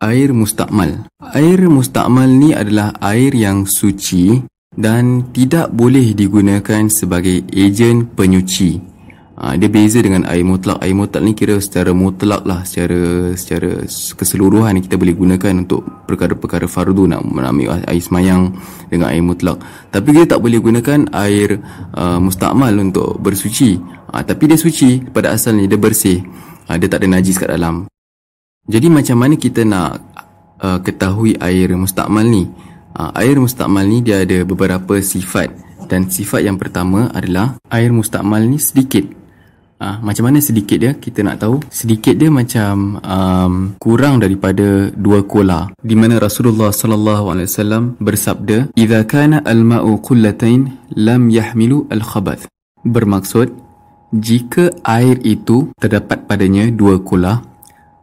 Air mustakmal Air mustakmal ni adalah air yang suci dan tidak boleh digunakan sebagai ejen penyuci. Ha, dia beza dengan air mutlak. Air mutlak ni kira secara mutlak lah, secara secara keseluruhan kita boleh gunakan untuk perkara-perkara fardu nak ambil air semayang dengan air mutlak. Tapi kita tak boleh gunakan air uh, mustakmal untuk bersuci. Ha, tapi dia suci pada asalnya, dia bersih. Ha, dia tak ada najis kat dalam. Jadi macam mana kita nak uh, ketahui air mustakmal ni? Uh, air mustakmal ni dia ada beberapa sifat dan sifat yang pertama adalah air mustakmal ni sedikit. Uh, macam mana sedikit dia? Kita nak tahu sedikit dia macam um, kurang daripada dua kola. Di mana Rasulullah sallallahu alaihi wasallam bersabda, "Jika kana al-ma'u kullatain lam yahmilu al-khabath." Bermaksud jika air itu terdapat padanya dua kolah,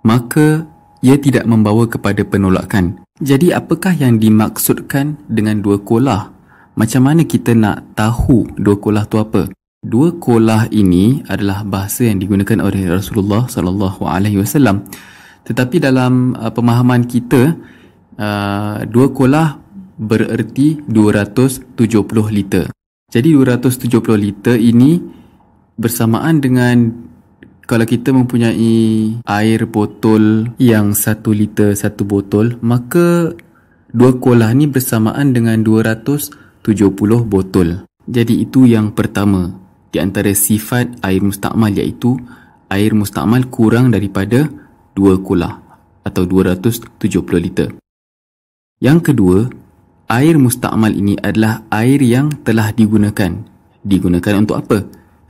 maka ia tidak membawa kepada penolakan. Jadi apakah yang dimaksudkan dengan dua kolah? Macam mana kita nak tahu dua kolah tu apa? Dua kolah ini adalah bahasa yang digunakan oleh Rasulullah sallallahu alaihi wasallam. Tetapi dalam uh, pemahaman kita, uh, dua kolah bererti 270 liter. Jadi 270 liter ini bersamaan dengan kalau kita mempunyai air botol yang satu liter satu botol maka dua kolah ni bersamaan dengan 270 botol jadi itu yang pertama di antara sifat air mustakmal iaitu air mustakmal kurang daripada dua kolah atau 270 liter yang kedua air mustakmal ini adalah air yang telah digunakan digunakan untuk apa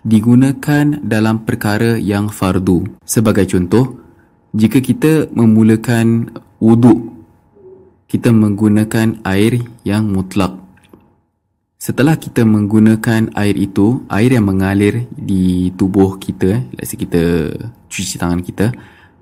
digunakan dalam perkara yang fardu. Sebagai contoh, jika kita memulakan wuduk, kita menggunakan air yang mutlak. Setelah kita menggunakan air itu, air yang mengalir di tubuh kita, let's kita cuci tangan kita,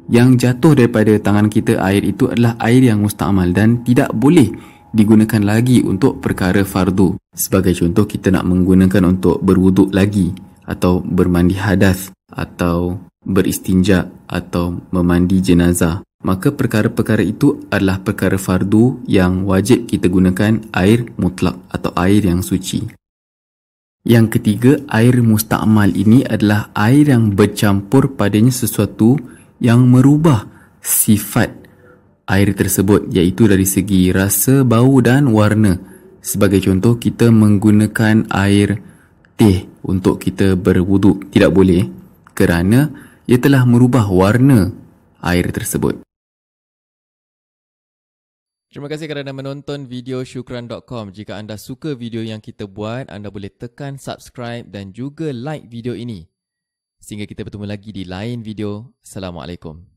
yang jatuh daripada tangan kita air itu adalah air yang mustakmal dan tidak boleh digunakan lagi untuk perkara fardu. Sebagai contoh, kita nak menggunakan untuk berwuduk lagi atau bermandi hadas atau beristinja atau memandi jenazah. Maka perkara-perkara itu adalah perkara fardu yang wajib kita gunakan air mutlak atau air yang suci. Yang ketiga, air mustakmal ini adalah air yang bercampur padanya sesuatu yang merubah sifat air tersebut iaitu dari segi rasa, bau dan warna. Sebagai contoh, kita menggunakan air teh untuk kita berwuduk tidak boleh kerana ia telah merubah warna air tersebut. Terima kasih kerana menonton video syukran.com. Jika anda suka video yang kita buat, anda boleh tekan subscribe dan juga like video ini. Sehingga kita bertemu lagi di lain video. Assalamualaikum.